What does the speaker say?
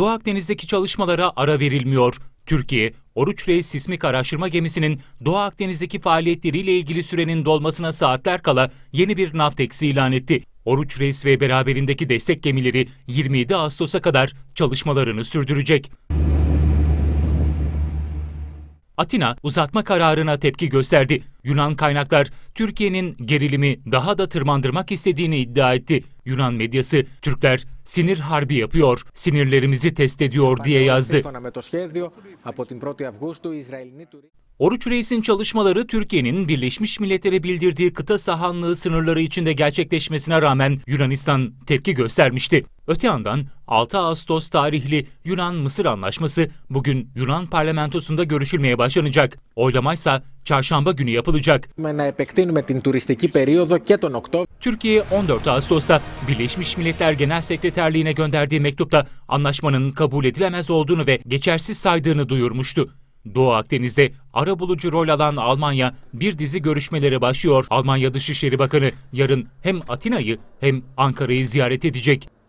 Doğu Akdeniz'deki çalışmalara ara verilmiyor. Türkiye, Oruç Reis sismik araştırma gemisinin Doğu Akdeniz'deki faaliyetleriyle ilgili sürenin dolmasına saatler kala yeni bir NAVTEX ilan etti. Oruç Reis ve beraberindeki destek gemileri 27 Ağustos'a kadar çalışmalarını sürdürecek. Atina uzatma kararına tepki gösterdi. Yunan kaynaklar Türkiye'nin gerilimi daha da tırmandırmak istediğini iddia etti. Yunan medyası Türkler sinir harbi yapıyor, sinirlerimizi test ediyor diye yazdı. Oruç Reis'in çalışmaları Türkiye'nin Birleşmiş Milletler'e bildirdiği kıta sahanlığı sınırları içinde gerçekleşmesine rağmen Yunanistan tepki göstermişti. Öte yandan 6 Ağustos tarihli Yunan-Mısır anlaşması bugün Yunan parlamentosunda görüşülmeye başlanacak. Oylama ise çarşamba günü yapılacak. Türkiye 14 Ağustos'ta Birleşmiş Milletler Genel Sekreterliğine gönderdiği mektupta anlaşmanın kabul edilemez olduğunu ve geçersiz saydığını duyurmuştu. Doğu Akdeniz'de arabulucu rol alan Almanya bir dizi görüşmeleri başlıyor. Almanya Dışişleri Bakanı yarın hem Atina'yı hem Ankara'yı ziyaret edecek.